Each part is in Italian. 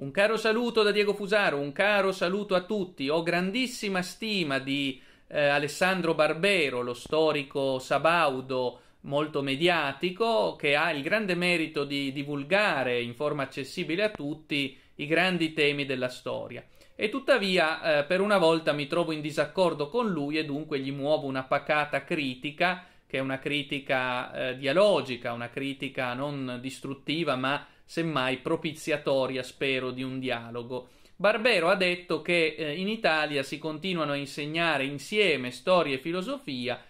Un caro saluto da Diego Fusaro, un caro saluto a tutti. Ho grandissima stima di eh, Alessandro Barbero, lo storico sabaudo molto mediatico, che ha il grande merito di divulgare in forma accessibile a tutti i grandi temi della storia. E tuttavia, eh, per una volta mi trovo in disaccordo con lui e dunque gli muovo una pacata critica che è una critica eh, dialogica, una critica non distruttiva, ma semmai propiziatoria, spero, di un dialogo. Barbero ha detto che eh, in Italia si continuano a insegnare insieme storia e filosofia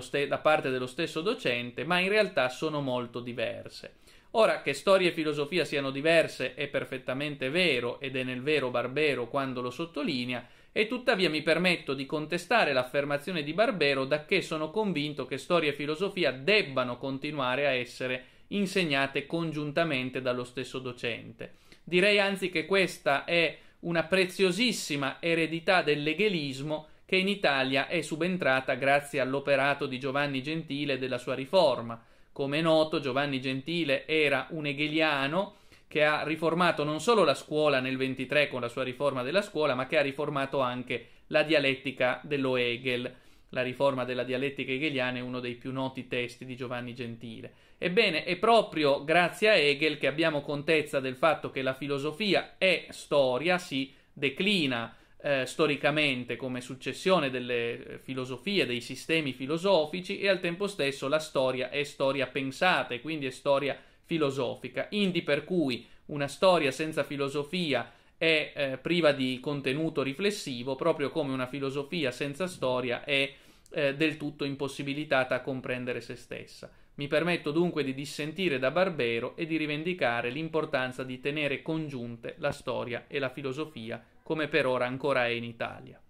ste- da parte dello stesso docente, ma in realtà sono molto diverse. Ora, che storia e filosofia siano diverse è perfettamente vero ed è nel vero Barbero quando lo sottolinea, e tuttavia mi permetto di contestare l'affermazione di Barbero da che sono convinto che storia e filosofia debbano continuare a essere insegnate congiuntamente dallo stesso docente. Direi anzi che questa è una preziosissima eredità dell'eghelismo che in Italia è subentrata grazie all'operato di Giovanni Gentile e della sua riforma. Come è noto, Giovanni Gentile era un hegeliano che ha riformato non solo la scuola nel 23 con la sua riforma della scuola, ma che ha riformato anche la dialettica dello Hegel. La riforma della dialettica hegeliana è uno dei più noti testi di Giovanni Gentile. Ebbene, è proprio grazie a Hegel che abbiamo contezza del fatto che la filosofia è storia, si declina eh, storicamente come successione delle eh, filosofie, dei sistemi filosofici e al tempo stesso la storia è storia pensata e quindi è storia filosofica, indi per cui una storia senza filosofia è eh, priva di contenuto riflessivo, proprio come una filosofia senza storia è eh, del tutto impossibilitata a comprendere se stessa. Mi permetto dunque di dissentire da Barbero e di rivendicare l'importanza di tenere congiunte la storia e la filosofia, come per ora ancora è in Italia.